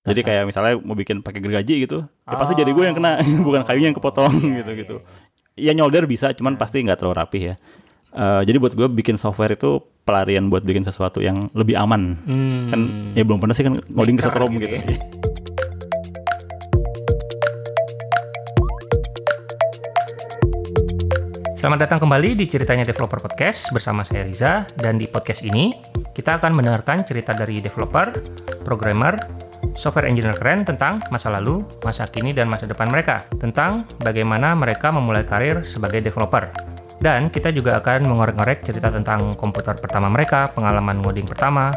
Jadi kayak misalnya mau bikin pakai gergaji gitu, ya pasti jadi gue yang kena, ah. bukan kayunya yang kepotong gitu-gitu. Iya, oh, gitu. iya, iya, Ya nyolder bisa, cuman iya. pasti nggak terlalu rapi ya. Uh, jadi buat gue bikin software itu pelarian buat bikin sesuatu yang lebih aman. Hmm. Kan ya belum pernah sih kan ngoding ke setrum gitu. gitu. Ya. Selamat datang kembali di Ceritanya Developer Podcast bersama saya Riza dan di podcast ini kita akan mendengarkan cerita dari developer, programmer, software engineer keren tentang masa lalu, masa kini, dan masa depan mereka, tentang bagaimana mereka memulai karir sebagai developer. Dan kita juga akan mengorek-ngorek cerita tentang komputer pertama mereka, pengalaman ngoding pertama,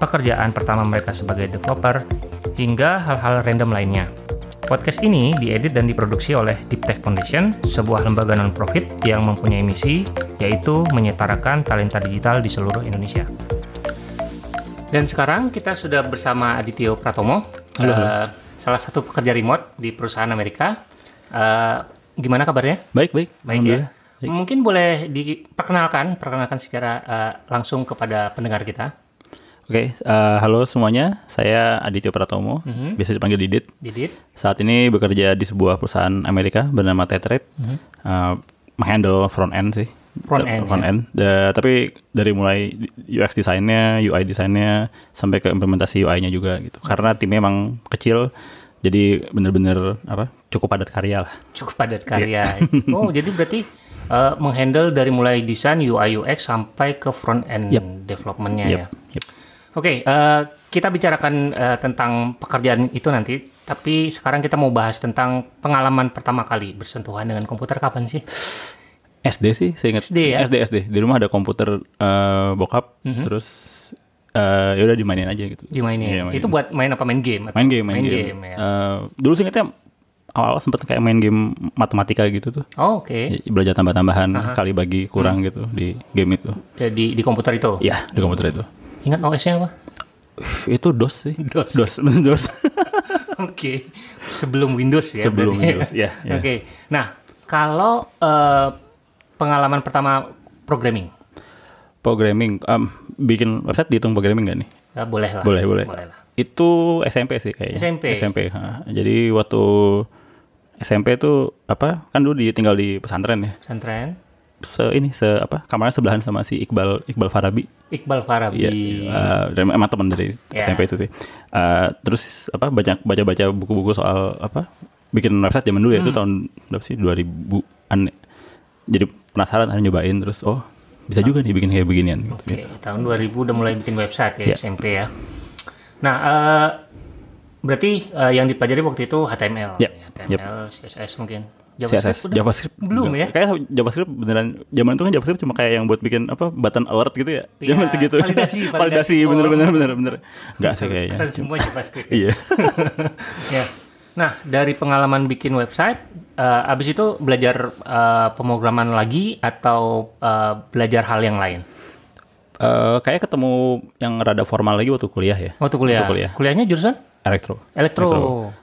pekerjaan pertama mereka sebagai developer, hingga hal-hal random lainnya. Podcast ini diedit dan diproduksi oleh Deep Tech Foundation, sebuah lembaga non-profit yang mempunyai misi, yaitu menyetarakan talenta digital di seluruh Indonesia. Dan sekarang kita sudah bersama Adityo Pratomo, halo, halo. Eh, salah satu pekerja remote di perusahaan Amerika. Uh, gimana kabarnya? Baik, baik. Baik ya. Baik. Mungkin boleh diperkenalkan, perkenalkan secara uh, langsung kepada pendengar kita. Oke, okay, uh, halo semuanya. Saya Adityo Pratomo, mm-hmm. biasa dipanggil Didit. Didit. Saat ini bekerja di sebuah perusahaan Amerika bernama Tetrate. Mm-hmm. Uh, menghandle front end sih front end, front ya? end. Ya. Da, tapi dari mulai UX desainnya, UI desainnya, sampai ke implementasi UI-nya juga gitu. Karena timnya emang kecil, jadi bener-bener apa? Cukup padat karya lah. Cukup padat karya. Yeah. oh, jadi berarti uh, menghandle dari mulai desain UI UX sampai ke front end yep. developmentnya yep. ya. Yep. Oke, okay, uh, eh, kita bicarakan uh, tentang pekerjaan itu nanti. Tapi sekarang kita mau bahas tentang pengalaman pertama kali bersentuhan dengan komputer kapan sih? SD sih, saya ingat. SD ya? SD SD. Di rumah ada komputer uh, bokap, mm-hmm. terus uh, ya udah dimainin aja gitu. Dimainin. Ya, mainin. Itu buat main apa main game? Atau? Main game, main, main game. game ya. uh, dulu sih ingatnya awal-awal sempet kayak main game matematika gitu tuh. Oh, oke. Okay. Belajar tambah-tambahan, uh kali bagi kurang hmm. gitu di game itu. Ya, di di komputer itu. Iya, di komputer itu. Ingat OS-nya apa? Itu DOS sih. DOS. DOS. DOS. Oke. okay. Sebelum Windows ya. Sebelum berarti. Ya. Windows, ya. Yeah, yeah. Oke. Okay. Nah, kalau uh, pengalaman pertama programming? Programming, um, bikin website dihitung programming gak nih? Ya, boleh lah. Boleh, boleh. boleh lah. Itu SMP sih kayaknya. SMP. SMP. Ha. Jadi waktu SMP itu apa? Kan dulu tinggal di pesantren ya. Pesantren. Se ini se apa? Kamarnya sebelahan sama si Iqbal Iqbal Farabi. Iqbal Farabi. Iya. Uh, emang teman dari yeah. SMP itu sih. Uh, terus apa? Baca baca baca buku-buku soal apa? Bikin website zaman dulu ya hmm. itu tahun berapa sih? 2000 an jadi penasaran akhirnya nyobain terus oh bisa juga nih bikin kayak beginian gitu. Tahun Oke, okay. gitu. tahun 2000 udah mulai bikin website ya yeah. SMP ya. Nah, uh, berarti uh, yang dipelajari waktu itu HTML, yep. Iya, ya, HTML, yep. Iya. CSS mungkin. JavaScript, CSS, JavaScript belum ya? Kayak JavaScript beneran zaman itu kan JavaScript cuma kayak yang buat bikin apa button alert gitu ya. ya zaman segitu. Validasi, validasi, validasi oh. bener bener bener bener. nggak sih kayaknya. semua JavaScript. Ya? Iya. ya. Nah, dari pengalaman bikin website uh, abis itu belajar uh, pemrograman lagi atau uh, belajar hal yang lain? Uh, kayak ketemu yang rada formal lagi waktu kuliah ya. Waktu kuliah. Waktu kuliah. Kuliahnya jurusan? Elektro. Elektro. Elektro.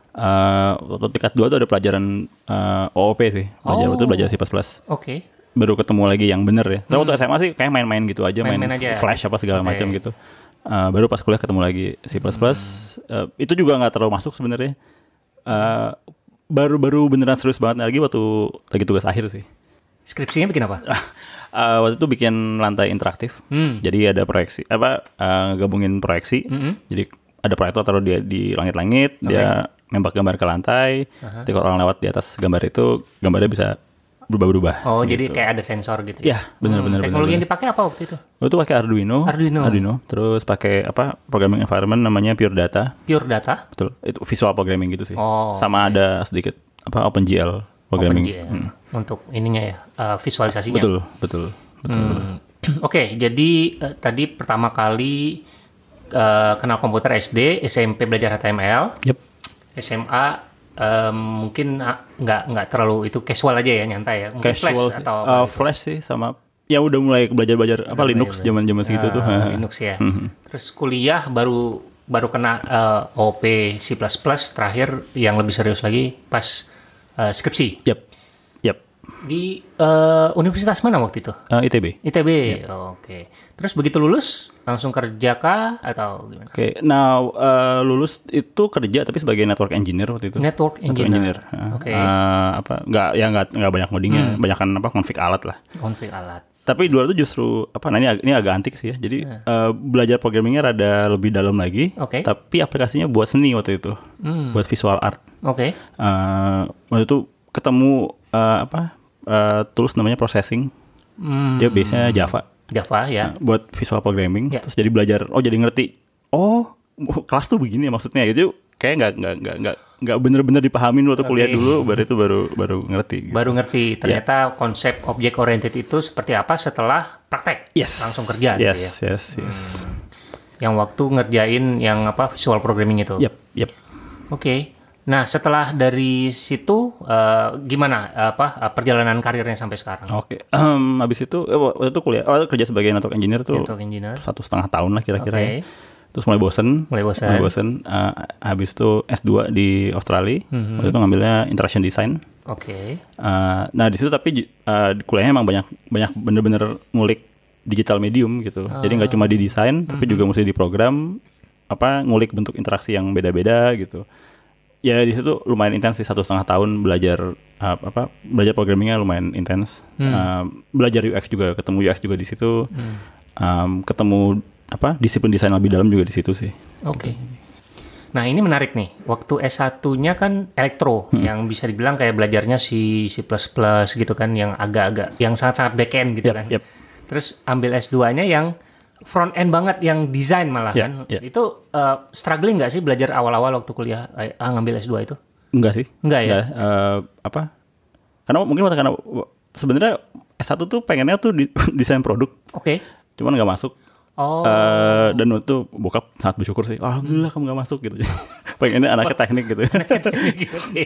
Uh, waktu tingkat dua tuh ada pelajaran uh, OOP sih. Belajar oh. itu belajar C++. Oke. Okay. Baru ketemu lagi yang bener ya. Soalnya hmm. waktu SMA sih kayak main-main gitu aja, main, main, main aja. flash apa segala okay. macam gitu. Uh, baru pas kuliah ketemu lagi C++. Hmm. Uh, itu juga nggak terlalu masuk sebenarnya. Uh, baru-baru beneran serius banget lagi waktu lagi tugas akhir sih. Skripsinya bikin apa? uh, waktu itu bikin lantai interaktif. Hmm. Jadi ada proyeksi apa uh, eh, gabungin proyeksi. Mm -hmm. Jadi ada proyektor taruh dia di langit-langit, okay. dia nembak gambar ke lantai. Uh -huh. Jadi kalau orang lewat di atas gambar itu gambarnya bisa berubah-berubah. Oh, gitu. jadi kayak ada sensor gitu. Ya, benar-benar. Iya, hmm, teknologi bener, yang dipakai apa waktu itu? Waktu itu pakai Arduino. Arduino. Arduino. Terus pakai apa? Programming environment namanya Pure Data. Pure Data. Betul. Itu visual programming gitu sih. Oh. Sama okay. ada sedikit apa OpenGL programming. OpenGL. Hmm. Untuk ininya ya, uh, visualisasinya. Betul, betul. Betul. Hmm. Oke, okay, jadi uh, tadi pertama kali uh, kenal komputer SD, SMP belajar HTML. Yep. SMA um, mungkin ah, nggak nggak terlalu itu casual aja ya nyantai ya mungkin casual flash sih. atau uh, flash sih sama ya udah mulai belajar belajar apa udah Linux zaman zaman segitu uh, tuh Linux ya hmm. terus kuliah baru baru kena uh, eh, OP C++ terakhir yang lebih serius lagi pas uh, skripsi yep. Di uh, universitas mana waktu itu? Uh, eh, ITB. ITB, yeah. oke. Okay. Terus begitu lulus langsung kerja kah atau gimana? Oke, okay. nah uh, lulus itu kerja tapi sebagai network engineer waktu itu. Network engineer. engineer. Oke. Okay. Uh, apa? Nggak ya nggak nggak banyak codingnya, hmm. banyakkan apa konflik alat lah. Konflik alat tapi di luar itu justru apa nah ini, ini agak antik sih ya jadi hmm. uh, belajar programmingnya rada lebih dalam lagi okay. tapi aplikasinya buat seni waktu itu hmm. buat visual art oke okay. uh, waktu itu ketemu uh, apa Eh, tools namanya processing. Hmm. Dia biasanya Java. Java ya. Nah, buat visual programming. Ya. Terus jadi belajar. Oh jadi ngerti. Oh kelas tuh begini maksudnya gitu. Kayak nggak nggak nggak nggak nggak bener-bener dipahamin waktu okay. kuliah dulu baru itu baru baru ngerti gitu. baru ngerti ya. ternyata ya. konsep object oriented itu seperti apa setelah praktek yes. langsung kerja gitu yes, gitu ya yes yes hmm. yang waktu ngerjain yang apa visual programming itu yep yep oke okay. Nah, setelah dari situ uh, gimana apa eh, perjalanan karirnya sampai sekarang? Oke, okay. um, habis itu eh, waktu itu kuliah, oh, kerja sebagai network engineer tuh network engineer. satu setengah tahun lah kira-kira. Okay. Ya. Terus mulai bosen, mulai bosen, mulai bosen. Uh, habis itu S2 di Australia, mm-hmm. waktu itu ngambilnya interaction design. Oke. Okay. Uh, nah di situ tapi uh, kuliahnya emang banyak banyak bener-bener ngulik digital medium gitu. Uh. Jadi nggak ah. cuma di desain, tapi mm-hmm. juga mhm. mesti di program apa ngulik bentuk interaksi yang beda-beda gitu ya di situ lumayan intens sih satu setengah tahun belajar uh, apa belajar programmingnya lumayan intens hmm. uh, belajar UX juga ketemu UX juga di situ hmm. um, ketemu apa disiplin desain lebih dalam juga di situ sih oke okay. nah ini menarik nih waktu S 1 nya kan elektro hmm. yang bisa dibilang kayak belajarnya si C++ gitu kan yang agak-agak yang sangat-sangat back end gitu yep, kan yep. terus ambil S 2 nya yang front end banget yang desain malah yeah, kan. Yeah. Itu uh, struggling nggak sih belajar awal-awal waktu kuliah eh, ah, ngambil S2 itu? Enggak sih. Enggak ya. enggak, uh, eh, apa? Karena mungkin karena sebenarnya S1 tuh pengennya tuh desain produk. Oke. Okay. Cuman nggak masuk. Oh. Uh, dan waktu bokap sangat bersyukur sih. Alhamdulillah kamu gak masuk gitu. Pengennya anaknya teknik gitu.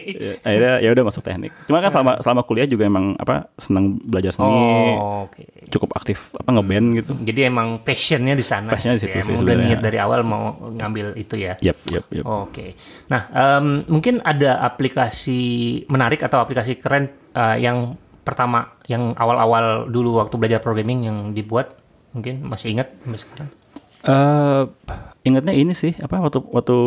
Ya, akhirnya ya udah masuk teknik. Cuma kan selama selama kuliah juga emang apa senang belajar seni. Oh, okay. Cukup aktif apa ngeband gitu. Jadi emang passionnya di sana. Passionnya di gitu ya, situ ya, sih. Udah niat dari awal mau ngambil itu ya. Yep, yep, yep. Oke. Okay. Nah, um, mungkin ada aplikasi menarik atau aplikasi keren uh, yang pertama yang awal-awal dulu waktu belajar programming yang dibuat mungkin masih ingat sampai sekarang uh, ingatnya ini sih apa waktu waktu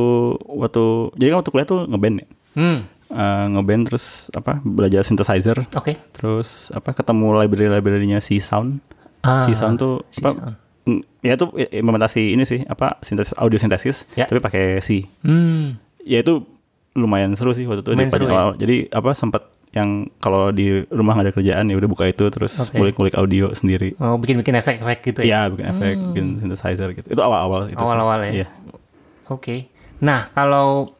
waktu jadi kan waktu kuliah tuh ngeband ya hmm. uh, ngeband terus apa belajar synthesizer okay. terus apa ketemu library librarynya si sound ah, si sound tuh apa, sound. ya itu implementasi ini sih apa sintesis audio sintesis ya. tapi pakai C hmm. ya itu lumayan seru sih waktu itu di ya? awal. Ya? Jadi apa sempat yang kalau di rumah nggak ada kerjaan ya udah buka itu terus kulik-kulik okay. audio sendiri. Oh, bikin-bikin efek-efek gitu ya. Iya, bikin hmm. efek, bikin synthesizer gitu. Itu awal-awal itu. Awal-awal ya. Yeah. Oke. Okay. Nah, kalau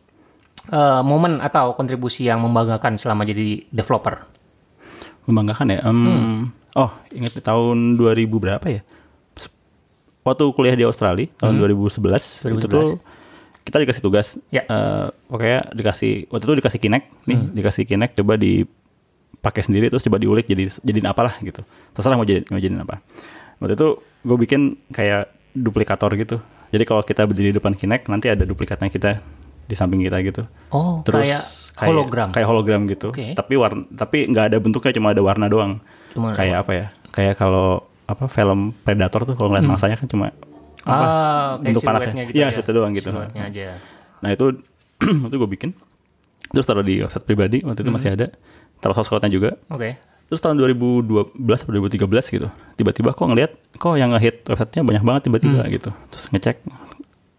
uh, momen atau kontribusi yang membanggakan selama jadi developer. Membanggakan ya? Um, hmm. Oh, ingat tahun 2000 berapa ya? Waktu kuliah di Australia tahun hmm. 2011, 2011. itu tuh kita dikasih tugas ya. uh, eh, pokoknya dikasih waktu itu dikasih kinek nih hmm. dikasih kinek coba dipakai sendiri terus coba diulik jadi jadiin apalah gitu terserah mau jadi mau jadiin apa waktu itu gue bikin kayak duplikator gitu jadi kalau kita berdiri depan kinek nanti ada duplikatnya kita di samping kita gitu oh terus kayak, kayak hologram kayak hologram gitu okay. tapi warna tapi nggak ada bentuknya cuma ada warna doang cuma kayak apa ya kayak kalau apa film Predator tuh kalau ngeliat hmm. mangsanya kan cuma apa ah, okay, untuk panasnya gitu iya, ya, ya satu doang gitu aja. nah itu itu gue bikin terus taruh di website pribadi waktu itu hmm. masih ada taruh source juga oke okay. terus tahun 2012 atau 2013 gitu tiba-tiba kok ngelihat kok yang ngehit website-nya banyak banget tiba-tiba hmm. gitu terus ngecek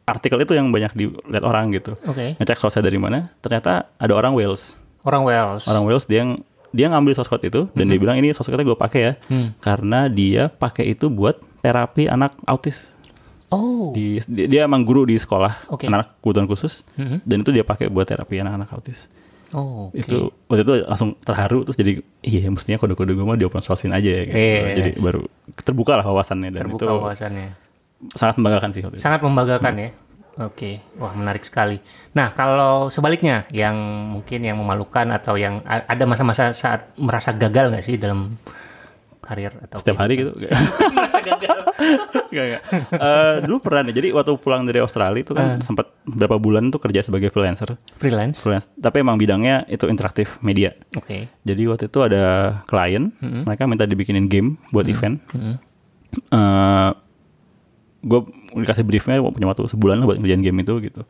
artikel itu yang banyak dilihat orang gitu okay. ngecek source dari mana ternyata ada orang Wales orang Wales orang Wales dia yang dia ngambil source code itu dan hmm. dia bilang ini source code gue pakai ya hmm. karena dia pakai itu buat terapi anak autis Oh. Di, dia emang guru di sekolah okay. anak kebutuhan khusus mm-hmm. dan itu dia pakai buat terapi anak-anak autis. Oh. Okay. Itu waktu itu langsung terharu terus jadi iya mestinya kode-kode gue mah di open source-in aja ya. Gitu. Yes. Jadi baru terbuka lah wawasannya dan terbuka itu wawasannya. Sangat membanggakan sih. Sangat membanggakan hmm. ya. Oke, okay. wah menarik sekali. Nah, kalau sebaliknya yang mungkin yang memalukan atau yang ada masa-masa saat merasa gagal nggak sih dalam karir atau setiap hari gitu Uh, dulu pernah nih jadi waktu pulang dari Australia itu kan uh. Ah. sempat berapa bulan tuh kerja sebagai freelancer freelance freelance tapi emang bidangnya itu interaktif media oke okay. jadi waktu itu ada klien mm -hmm. mereka minta dibikinin game buat mm -hmm. event mm -hmm. uh, eh, gue dikasih briefnya punya waktu sebulan lah buat ngerjain game itu gitu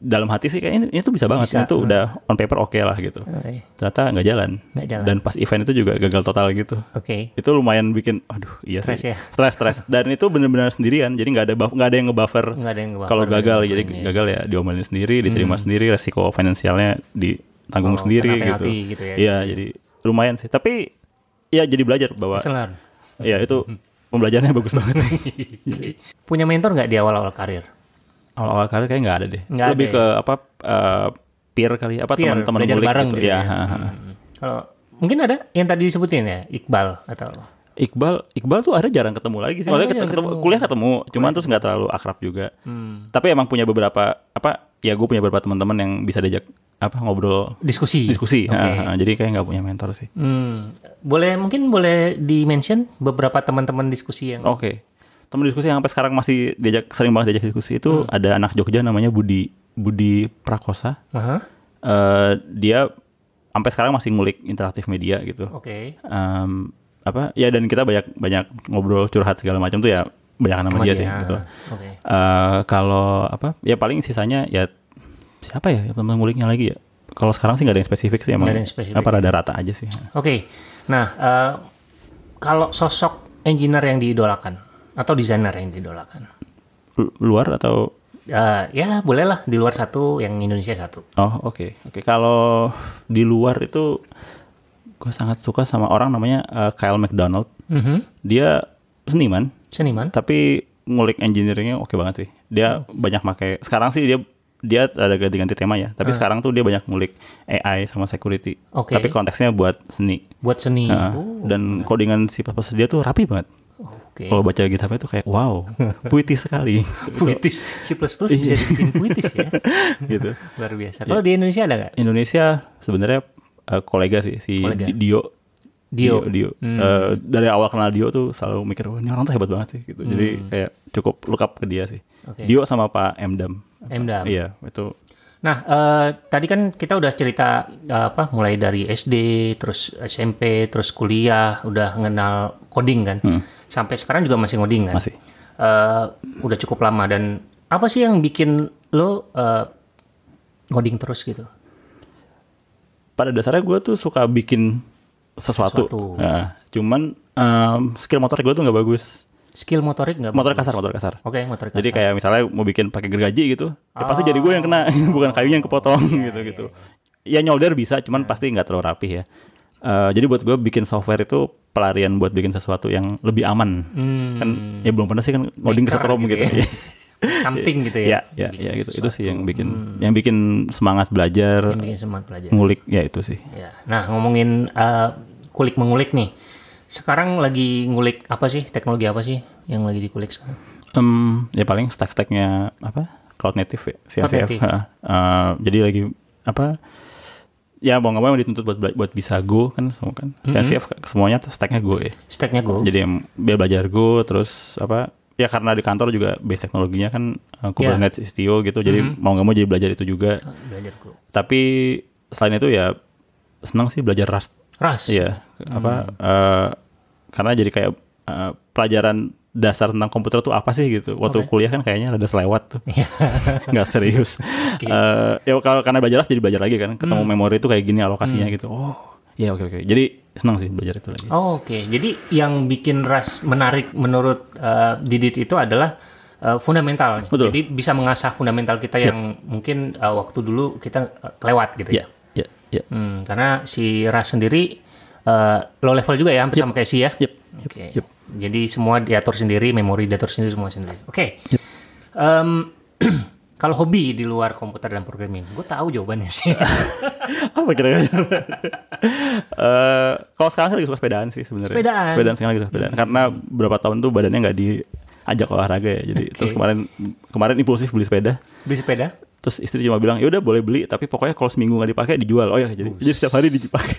dalam hati sih kayaknya ini, ini tuh bisa banget, bisa, ini tuh hmm. udah on paper oke okay lah gitu. Okay. Ternyata nggak jalan. jalan. Dan pas event itu juga gagal total gitu. Oke. Okay. Itu lumayan bikin, aduh, iya stress sih. ya. stress stress Dan itu benar-benar sendirian, jadi nggak ada nggak ada yang ngebuffer. nge Kalau gagal, jadi ya. gagal ya diomelin sendiri, diterima hmm. sendiri, resiko finansialnya ditanggung oh, sendiri gitu. gitu ya. ya gitu. jadi lumayan sih. Tapi ya jadi belajar bahwa. Iya itu pembelajarannya bagus banget. Punya mentor nggak di awal-awal karir? awal-awal karir kayak nggak ada deh. Gak Lebih ada, ya? ke apa uh, peer kali ya, apa teman-teman belajar bareng gitu, gitu ya. ya. Hmm. Kalau mungkin ada yang tadi disebutin ya Iqbal atau Iqbal, Iqbal tuh ada jarang ketemu lagi sih. ketemu, ketemu, kuliah ketemu, kuliah. cuman terus nggak terlalu akrab juga. Hmm. Tapi emang punya beberapa apa? Ya gue punya beberapa teman-teman yang bisa diajak apa ngobrol diskusi. Diskusi. Okay. jadi kayak nggak punya mentor sih. Hmm. Boleh mungkin boleh di mention beberapa teman-teman diskusi yang Oke. Okay teman diskusi yang sampai sekarang masih diajak sering banget diajak diskusi itu hmm. ada anak Jogja namanya Budi Budi Prakosa. Uh -huh. uh, dia sampai sekarang masih ngulik interaktif media gitu. Oke. Okay. Um, apa? Ya dan kita banyak banyak ngobrol curhat segala macam tuh ya banyak nama dia, dia sih gitu. Okay. Uh, eh, kalau apa? Ya paling sisanya ya siapa ya teman nguliknya lagi ya? Kalau sekarang sih nggak ada yang spesifik sih emang. Gak ada yang spesifik. Apa rada-rata aja sih. Oke. Okay. Nah, uh, kalau sosok engineer yang diidolakan, atau desainer yang didolakan? Luar atau? Uh, ya bolehlah di luar satu, yang Indonesia satu. Oh oke okay. oke okay. kalau di luar itu gue sangat suka sama orang namanya uh, Kyle McDonald. Mm -hmm. Dia seniman. Seniman. Tapi ngulik engineeringnya oke banget sih. Dia oh. banyak pakai. Sekarang sih dia dia ada ganti-ganti tema ya. Tapi uh. sekarang tuh dia banyak ngulik AI sama security. Okay. Tapi konteksnya buat seni. Buat seni. Uh, oh. Dan codingan si pas dia tuh rapi banget. Okay. Kalau baca GitHub itu kayak wow, puitis sekali. puitis. C++ bisa iya. bikin puitis ya. gitu. Luar biasa. Iya. Kalau ya. di Indonesia ada nggak? Indonesia sebenarnya uh, kolega sih si kolega. Dio Dio, Dio, Dio. Hmm. Uh, dari awal kenal Dio tuh selalu mikir wah ini orang tuh hebat banget sih gitu. Hmm. Jadi kayak cukup look ke dia sih. Okay. Dio sama Pak Emdam. Emdam. Iya, itu. Nah, uh, tadi kan kita udah cerita uh, apa mulai dari SD, terus SMP, terus kuliah, udah kenal coding kan. Hmm sampai sekarang juga masih ngoding kan? Masih. Uh, udah cukup lama dan apa sih yang bikin lo uh, ngoding terus gitu? Pada dasarnya gue tuh suka bikin sesuatu. sesuatu. Nah, cuman um, skill motorik gue tuh nggak bagus. Skill motorik nggak? motor kasar, motor kasar. Oke, okay, motorik kasar. Jadi kayak misalnya mau bikin pakai gergaji gitu, oh. ya pasti jadi gue yang kena, ah, bukan kayunya yang kepotong gitu-gitu. Iya, oh, iya, gitu. iya. Ya nyolder bisa, cuman nah. pasti nggak terlalu rapi ya. Uh, jadi buat gue bikin software itu pelarian buat bikin sesuatu yang lebih aman. Hmm. Kan ya belum pernah sih kan ngoding ke setrum gitu, gitu. Ya. Something gitu ya. Ya, ya, ya gitu. Itu sih yang bikin hmm. yang bikin semangat belajar. Yang bikin semangat belajar. Ngulik ya itu sih. Ya. Nah, ngomongin uh, kulik mengulik nih. Sekarang lagi ngulik apa sih? Teknologi apa sih yang lagi dikulik sekarang? Um, ya paling stack-stacknya apa? Cloud native ya, CNCF. Cloud native. uh, jadi lagi apa? ya mau nggak mau dituntut buat buat bisa go kan semua kan mm -hmm. siap semuanya stacknya go ya stacknya go jadi biar belajar go terus apa ya karena di kantor juga base teknologinya kan uh, Kubernetes yeah. Istio gitu jadi mm -hmm. mau nggak mau jadi belajar itu juga ah, belajar go tapi selain itu ya senang sih belajar Rust Rust ya mm. apa uh, karena jadi kayak uh, pelajaran dasar tentang komputer tuh apa sih gitu waktu okay. kuliah kan kayaknya ada selewat tuh iya. nggak serius okay. uh, eh, ya kalau karena belajar jadi belajar lagi kan ketemu hmm. memori itu kayak gini alokasinya hmm. gitu oh ya oke okay, oke okay. jadi senang sih belajar itu lagi oh, oke okay. jadi yang bikin ras menarik menurut uh, Didit itu adalah uh, fundamental Betul. jadi bisa mengasah fundamental kita yeah. yang mungkin uh, waktu dulu kita uh, lewat gitu ya yeah. Yeah. Iya. Hmm, karena si ras sendiri uh, low level juga ya hampir yep. sama kayak si ya yep. oke okay. yep. Jadi semua diatur sendiri, memori diatur sendiri semua sendiri. Oke. Okay. Um, kalau hobi di luar komputer dan programming, gue tahu jawabannya sih. Apa kira-kira? uh, kalau sekarang lagi suka sepedaan sih sebenarnya. Sepedaan. Sepedaan sekarang lagi sepedaan. Hmm. Karena beberapa tahun tuh badannya nggak diajak olahraga ya. Jadi okay. terus kemarin kemarin impulsif beli sepeda. Beli sepeda? Terus istri cuma bilang, ya udah boleh beli, tapi pokoknya kalau seminggu nggak dipakai dijual. Oh ya, jadi, jadi setiap hari dipakai.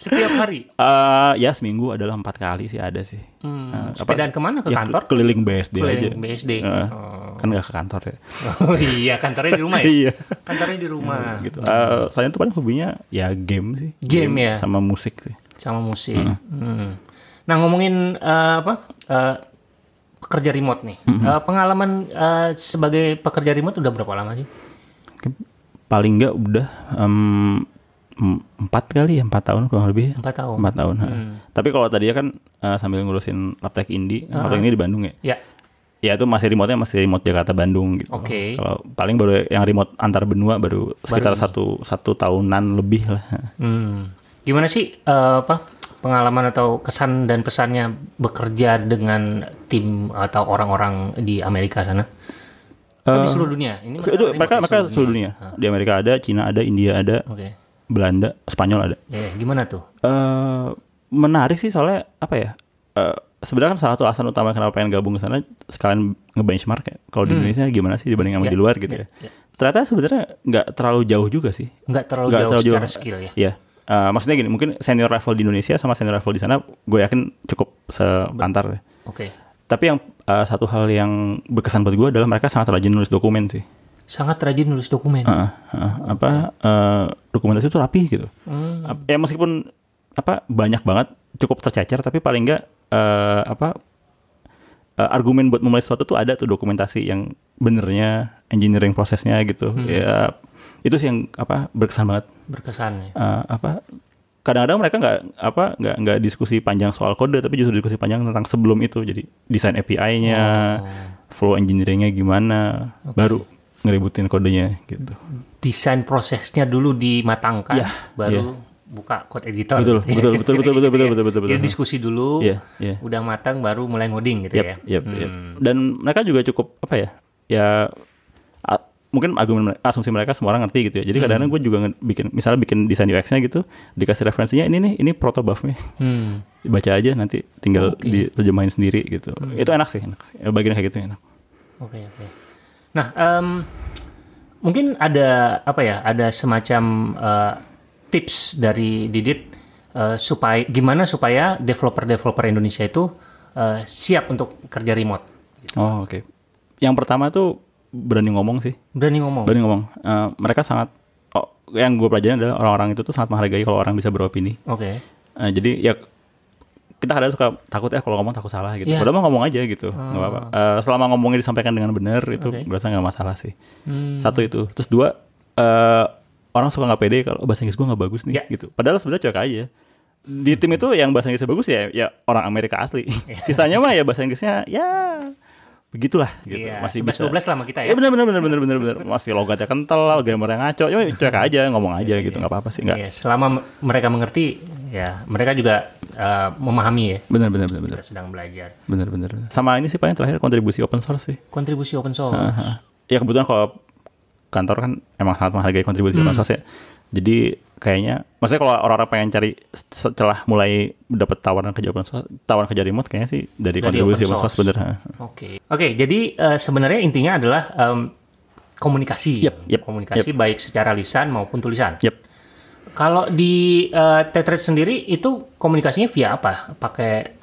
Setiap hari? Uh, ya seminggu adalah empat kali sih ada sih. Hmm, uh, sepedaan kemana? Ke ya, kantor? Keliling BSD keliling aja. BSD. Uh, eh, oh. Kan gak ke kantor ya. Oh iya, kantornya di rumah ya? iya. Kantornya di rumah. Hmm, gitu. Uh, saya tuh paling hobinya ya game sih. Game, game ya? Sama musik sih. Sama musik. Hmm. Hmm. Nah ngomongin uh, apa... Uh, pekerja remote nih. Mm -hmm. uh, pengalaman uh, sebagai pekerja remote udah berapa lama sih? Paling nggak udah um, empat kali ya empat tahun kurang lebih ya. empat tahun empat tahun hmm. tapi kalau tadi ya kan uh, sambil ngurusin laptek indi uh -huh. laptek ini di Bandung ya ya ya itu masih remote masih remote Jakarta Bandung gitu okay. kalau paling baru yang remote antar benua baru sekitar baru satu satu tahunan lebih lah hmm. gimana sih uh, apa pengalaman atau kesan dan pesannya bekerja dengan tim atau orang-orang di Amerika sana tapi di eh, seluruh dunia ini itu mereka mereka seluruh dunia, dunia. di Amerika ada Cina ada India ada okay Belanda, Spanyol ada. Yeah, iya. gimana tuh? Uh, menarik sih soalnya apa ya? Uh, sebenarnya kan salah satu alasan utama kenapa pengen gabung ke sana sekalian ngebenchmark ya. Kalau di hmm. Indonesia gimana sih dibanding sama yeah, di luar gitu yeah, ya. Yeah. Ternyata sebenarnya nggak terlalu jauh juga sih. Nggak terlalu, gak jauh terlalu secara skill ya. Iya. Uh, maksudnya gini, mungkin senior level di Indonesia sama senior level di sana gue yakin cukup sepantar. Ya. Oke. Okay. Tapi yang uh, satu hal yang berkesan buat gue adalah mereka sangat rajin nulis dokumen sih sangat rajin nulis dokumen. Uh, uh, apa uh, dokumentasi itu rapi gitu. Hmm. Ya meskipun apa banyak banget cukup tercecer tapi paling enggak uh, eh, apa uh, argumen buat memulai sesuatu tuh ada tuh dokumentasi yang benernya engineering prosesnya gitu. Hmm. Ya itu sih yang apa berkesan banget. Berkesan ya. Uh, apa kadang-kadang mereka nggak apa nggak nggak diskusi panjang soal kode tapi justru diskusi panjang tentang sebelum itu jadi desain API-nya, oh. flow engineering-nya gimana, okay. baru ngeributin kodenya gitu. Desain prosesnya dulu dimatangkan, yeah, baru yeah. buka code editor. Betul, betul, betul, betul, betul, betul, betul, betul. betul, betul. diskusi dulu, yeah, yeah. udah matang baru mulai ngoding gitu yep, ya. Yep, hmm. yep. Dan mereka juga cukup apa ya? Ya a, mungkin argumen asumsi mereka semua orang ngerti gitu ya. Jadi hmm. kadang-kadang gue juga bikin misalnya bikin desain UX-nya gitu, dikasih referensinya ini nih, ini protobufnya. Hmm. Baca aja nanti tinggal okay. diterjemahin sendiri gitu. Hmm. Itu enak sih, enak sih. Bagian kayak gitu enak. Oke, okay, oke. Okay. Nah, um, mungkin ada apa ya? Ada semacam uh, tips dari Didit uh, supaya gimana supaya developer-developer Indonesia itu uh, siap untuk kerja remote. Gitu. Oh oke. Okay. Yang pertama itu berani ngomong sih. Berani ngomong. Berani ngomong. Uh, mereka sangat oh, yang gue pelajari adalah orang-orang itu tuh sangat menghargai kalau orang bisa beropini. Oke. Okay. Uh, jadi ya kita kadang suka takut ya kalau ngomong takut salah gitu. Yeah. Iya. mau ngomong aja gitu, nggak gak ah. apa-apa. Uh, selama ngomongnya disampaikan dengan benar itu okay. berasa nggak masalah sih. Hmm. Satu itu. Terus dua uh, orang suka nggak pede kalau bahasa Inggris gue nggak bagus nih yeah. gitu. Padahal sebenarnya cuek aja di tim itu yang bahasa Inggrisnya bagus ya ya orang Amerika asli. Iya. Sisanya mah ya bahasa Inggrisnya ya begitulah gitu. Iya, masih bisa 12 lah sama kita ya. Iya benar benar benar benar benar benar. Masih logatnya kental lah, gambarnya ngaco. Cuma cuek aja, ngomong aja gitu, iya. nggak apa-apa sih, nggak. Iya, selama mereka mengerti ya, mereka juga uh, memahami ya. Benar benar benar benar. sedang belajar. Benar benar. Sama ini sih paling terakhir kontribusi open source sih. Kontribusi open source. ya kebetulan kalau kantor kan emang sangat menghargai kontribusi hmm. open source ya. Jadi kayaknya maksudnya kalau orang-orang pengen cari setelah mulai dapat tawaran kerja open source, tawaran kerja remote kayaknya sih dari, dari kontribusi open source, sebenarnya. Oke. Okay. Oke, okay, jadi uh, sebenarnya intinya adalah um, komunikasi. Yep, yep, komunikasi yep. baik secara lisan maupun tulisan. Yep. Kalau di uh, Tetris sendiri itu komunikasinya via apa? Pakai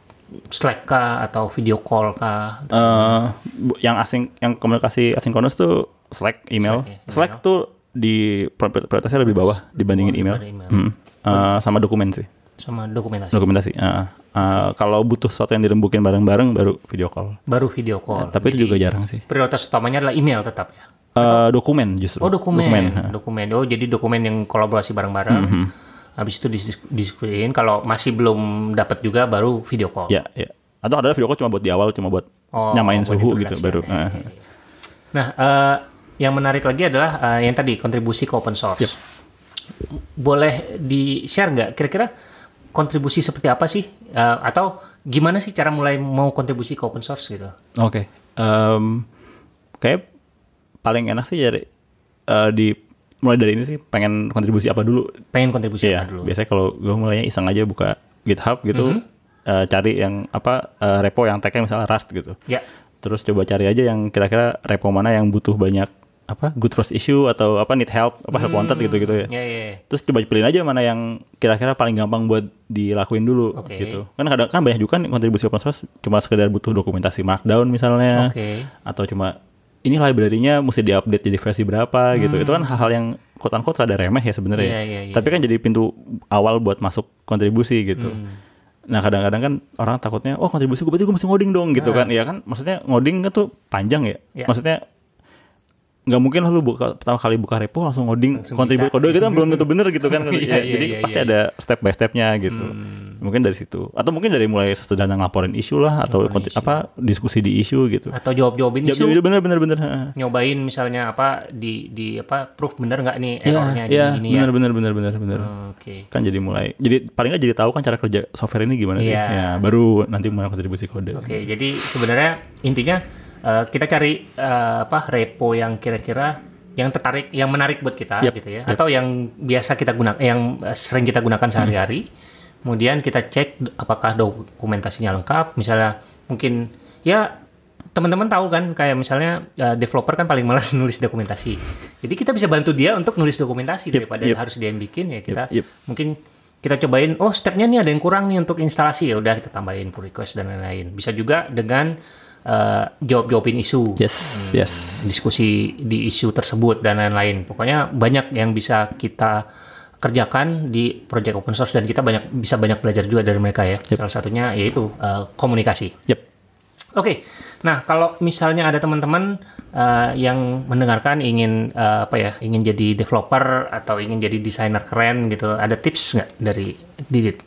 Slack kah atau video call kah? Uh, yang asing yang komunikasi asinkronus tuh Slack, email. Slack, ya, email. Slack tuh di prioritasnya lebih bawah dibandingin email, email. Hmm. Uh, sama dokumen sih sama dokumentasi dokumentasi uh, uh, kalau butuh sesuatu yang dirembukin bareng-bareng baru video call baru video call uh, tapi Jadi, itu juga jarang sih prioritas utamanya adalah email tetap ya Uh, dokumen justru. Oh dokumen. Dokumen. dokumen. Oh jadi dokumen yang kolaborasi bareng-bareng. Mm -hmm. Habis itu diskusiin. Kalau masih belum dapat juga baru video call. Ya, yeah, Yeah. Atau ada video call cuma buat di awal, cuma buat oh, nyamain oh, suhu gitu baru. ya. Nah, uh, yang menarik lagi adalah uh, yang tadi kontribusi ke open source. Yep. Boleh di share nggak kira-kira kontribusi seperti apa sih uh, atau gimana sih cara mulai mau kontribusi ke open source gitu? Oke, okay. um, kayak paling enak sih jadi uh, di mulai dari ini sih pengen kontribusi apa dulu? Pengen kontribusi yeah, apa iya, dulu? Biasanya kalau gue mulainya iseng aja buka GitHub gitu, mm -hmm. uh, cari yang apa uh, repo yang tagnya misalnya Rust gitu. Ya. Yeah. Terus coba cari aja yang kira-kira repo mana yang butuh banyak apa good first issue atau apa need help apa help wanted gitu gitu ya. Yeah, yeah. Terus coba pilih aja mana yang kira-kira paling gampang buat dilakuin dulu okay. gitu. Kan kadang kan banyak juga kan kontribusi open source cuma sekedar butuh dokumentasi markdown misalnya okay. atau cuma ini library-nya mesti diupdate jadi versi berapa hmm. gitu. Itu kan hmm. hal-hal yang quote kota ada remeh ya sebenarnya. Yeah, yeah, yeah. Iya. Tapi kan jadi pintu awal buat masuk kontribusi gitu. Hmm. Nah kadang-kadang kan orang takutnya, oh kontribusi gue berarti gue mesti ngoding dong gitu nah. kan. iya kan maksudnya ngoding kan tuh panjang ya. ya. Maksudnya nggak mungkin lah lu buka pertama kali buka repo langsung ngoding kontribusi kode kita kan belum tentu bener gitu kan iya, ya, iya, jadi iya, pasti iya. ada step by stepnya gitu hmm. mungkin dari situ atau mungkin dari mulai sederhana ngelaporin isu lah atau isu. apa diskusi di isu gitu atau jawab jawabin jawab, isu jawab, bener bener bener nyobain misalnya apa di di apa proof bener nggak nih ya, errornya yeah, di yeah, ini bener, ya bener bener bener bener oh, oke okay. kan jadi mulai jadi paling nggak jadi tahu kan cara kerja software ini gimana yeah. sih iya. ya baru nanti mulai kontribusi kode oke okay, gitu. jadi sebenarnya intinya Eh, kita cari uh, apa repo yang kira-kira yang tertarik, yang menarik buat kita yep, gitu ya, yep. atau yang biasa kita gunakan, yang sering kita gunakan hmm. sehari-hari. Hmm. Kemudian kita cek apakah dokumentasinya lengkap. Misalnya mungkin ya teman-teman tahu kan kayak misalnya uh, developer kan paling malas nulis dokumentasi. Jadi kita bisa bantu dia untuk nulis dokumentasi yep, daripada yep. harus dia yang bikin ya kita yep. mungkin kita cobain oh stepnya nih ada yang kurang nih untuk instalasi ya udah kita tambahin pull request dan lain-lain. Bisa juga dengan Eh, jawab-jawabin isu, yes, hmm, yes, diskusi di isu tersebut dan lain-lain. Pokoknya banyak yang bisa kita kerjakan di project open source dan kita banyak bisa banyak belajar juga dari mereka ya. Yep. Salah satunya yaitu uh, komunikasi. Yep. Oke, okay. nah kalau misalnya ada teman-teman uh, yang mendengarkan ingin uh, apa ya, ingin jadi developer atau ingin jadi desainer keren gitu, ada tips nggak dari Didit?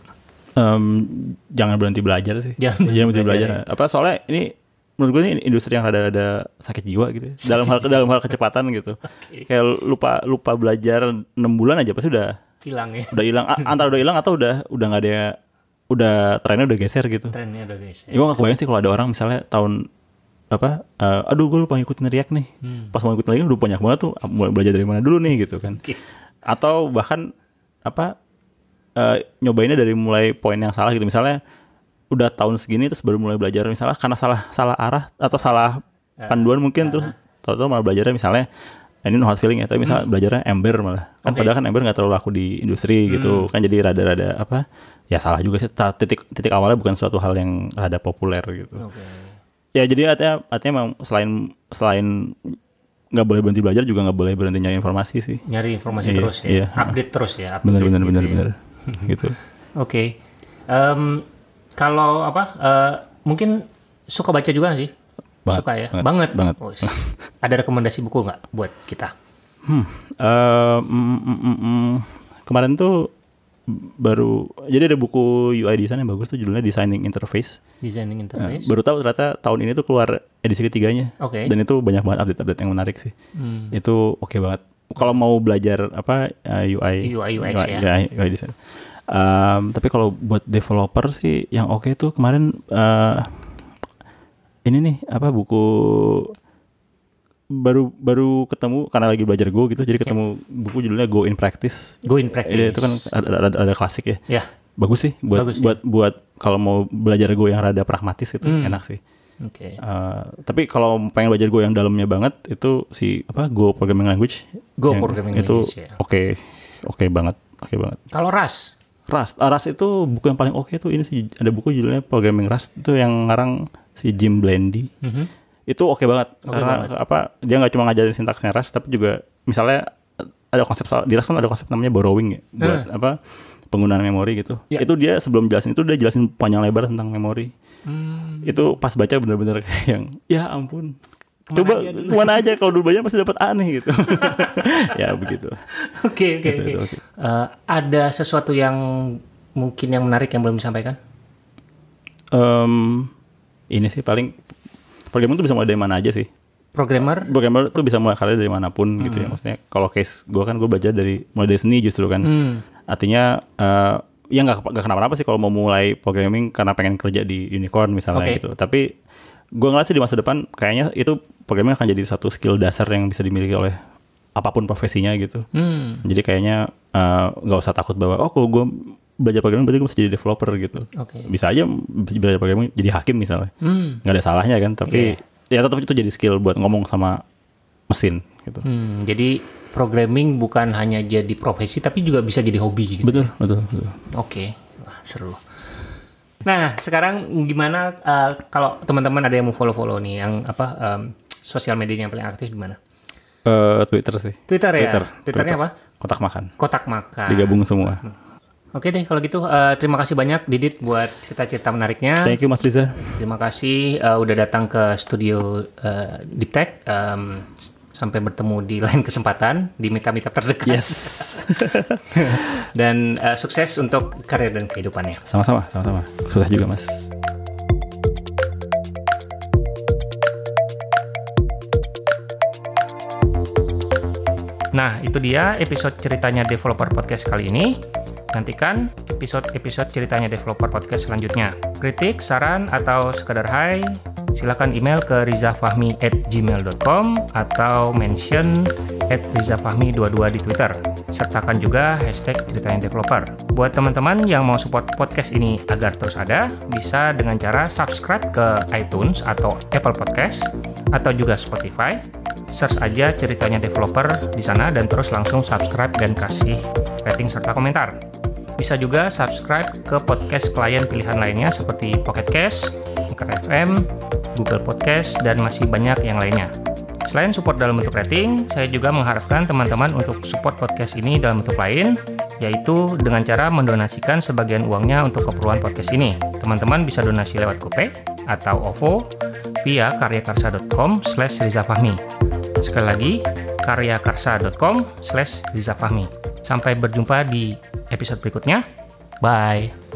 Um, jangan berhenti belajar sih. Jangan iya, berhenti belajar. belajar. Ya. Apa soalnya ini menurut gue ini industri yang ada-ada sakit jiwa gitu sakit ya. dalam hal dalam hal kecepatan gitu okay. kayak lupa lupa belajar enam bulan aja pasti udah hilang ya udah hilang antara udah hilang atau udah udah nggak ada udah trennya udah geser gitu trennya udah geser ya, gue nggak kebayang sih kalau ada orang misalnya tahun apa uh, aduh gue lupa ngikutin React nih hmm. pas mau ngikutin lagi udah banyak banget tuh mulai belajar dari mana dulu nih gitu kan okay. atau bahkan apa uh, nyobainnya dari mulai poin yang salah gitu misalnya udah tahun segini terus baru mulai belajar misalnya karena salah salah arah atau salah ya. panduan mungkin uh, terus tahu-tahu malah belajarnya misalnya ini no hard feeling ya tapi misalnya hmm. belajarnya ember malah kan okay. padahal kan ember nggak terlalu laku di industri gitu, hmm. gitu kan jadi rada-rada apa ya salah juga sih titik titik awalnya bukan suatu hal yang rada populer gitu okay. ya jadi artinya artinya memang selain selain nggak boleh berhenti belajar juga nggak boleh berhenti nyari informasi sih nyari informasi iya, terus ya iya. update terus ya update bener bener gitu bener ya. gitu oke okay. um, kalau apa? Uh, mungkin suka baca juga sih. Ba suka ya. Banget. Banget. banget. Oh, ada rekomendasi buku nggak buat kita? Hmm. Uh, mm, mm, mm, kemarin tuh baru jadi ada buku UI design yang bagus tuh judulnya Designing Interface. Designing nah, Interface. baru tahu ternyata tahun ini tuh keluar edisi ketiganya. Oke. Okay. Dan itu banyak banget update-update yang menarik sih. Hmm. Itu oke okay banget. Kalau mau belajar apa eh, UI UI UX UI, ya. UI design. Um, tapi kalau buat developer sih yang oke okay tuh kemarin uh, ini nih apa buku baru baru ketemu karena lagi belajar Go gitu jadi ketemu yeah. buku judulnya Go in Practice. Go in Practice. Iya, itu kan ada ada, ada klasik ya. Yeah. Bagus sih buat Bagus, ya. buat ya. buat kalau mau belajar Go yang rada pragmatis itu hmm. enak sih. Oke. Okay. Uh, eh, tapi kalau pengen belajar Go yang dalamnya banget itu si apa Go programming language. Go programming itu language. Itu ya. oke oke banget oke okay banget. Kalau Ras Rust. Uh, Rust itu buku yang paling oke okay tuh ini sih ada buku judulnya Programming Rust itu yang ngarang si Jim Blandy. Mm -hmm. Itu oke okay banget okay karena banget. apa dia nggak cuma ngajarin sintaksnya Rust tapi juga misalnya ada konsep di Rust kan ada konsep namanya borrowing ya buat hmm. apa penggunaan memori gitu. Yeah. Itu dia sebelum jelasin itu udah jelasin panjang lebar tentang memori. Hmm. Itu pas baca benar-benar bener yang ya ampun Kemana coba aja kemana aja kalau dulu banyak pasti dapat aneh gitu ya begitu oke oke gitu, oke gitu, eh, ada sesuatu yang mungkin yang menarik yang belum disampaikan um, ini sih paling programmer tuh bisa mulai dari mana aja sih programmer programmer tuh bisa mulai karir dari manapun hmm. gitu ya hmm. maksudnya kalau case gue kan gue belajar dari mulai dari seni justru kan hmm. artinya uh, ya nggak kenapa-napa sih kalau mau mulai programming karena pengen kerja di unicorn misalnya okay. gitu tapi gue ngerasa di masa depan kayaknya itu programming akan jadi satu skill dasar yang bisa dimiliki oleh apapun profesinya gitu. Hmm. Jadi kayaknya eh, nggak uh, usah takut bahwa oh kalau gue belajar programming berarti gue bisa jadi developer gitu. Okay. Bisa aja belajar programming jadi hakim misalnya. Hmm. Gak ada salahnya kan, tapi yeah. ya tetap itu jadi skill buat ngomong sama mesin gitu. Hmm, jadi programming bukan hanya jadi profesi tapi juga bisa jadi hobi gitu. Ya? Betul, betul, betul. Oke, okay. seru. Nah, sekarang gimana uh, kalau teman-teman ada yang mau follow-follow nih yang apa um, sosial media yang paling aktif di mana? Uh, eh, Twitter sih. Twitter ya. Twitter. Twitternya apa? Kotak makan. Kotak makan. Digabung semua. Oke deh, kalau gitu uh, terima kasih banyak Didit buat cerita-cerita menariknya. Thank you Mas Liza. Terima kasih uh, udah datang ke studio uh, Deep Tech. Um, Sampai bertemu di lain kesempatan di meetup-meetup terdekat. Yes. dan uh, sukses untuk karir dan kehidupannya. Sama-sama, sama-sama. Sukses juga, Mas. Nah, itu dia episode ceritanya Developer Podcast kali ini. Nantikan episode-episode ceritanya Developer Podcast selanjutnya. Kritik, saran, atau sekedar hai, silakan email ke rizafahmi at gmail.com atau mention at rizafahmi22 di Twitter. Sertakan juga hashtag ceritanya developer. Buat teman-teman yang mau support podcast ini agar terus ada, bisa dengan cara subscribe ke iTunes atau Apple Podcast atau juga Spotify. Search aja ceritanya developer di sana dan terus langsung subscribe dan kasih rating serta komentar. Bisa juga subscribe ke podcast klien pilihan lainnya seperti Pocket Cash, Anchor FM, Google Podcast, dan masih banyak yang lainnya. Selain support dalam bentuk rating, saya juga mengharapkan teman-teman untuk support podcast ini dalam bentuk lain, yaitu dengan cara mendonasikan sebagian uangnya untuk keperluan podcast ini. Teman-teman bisa donasi lewat GoPay atau OVO via karyakarsa.com slash rizafahmi. Sekali lagi, karyakarsa.com slash rizafahmi. Sampai berjumpa di episode berikutnya. Bye!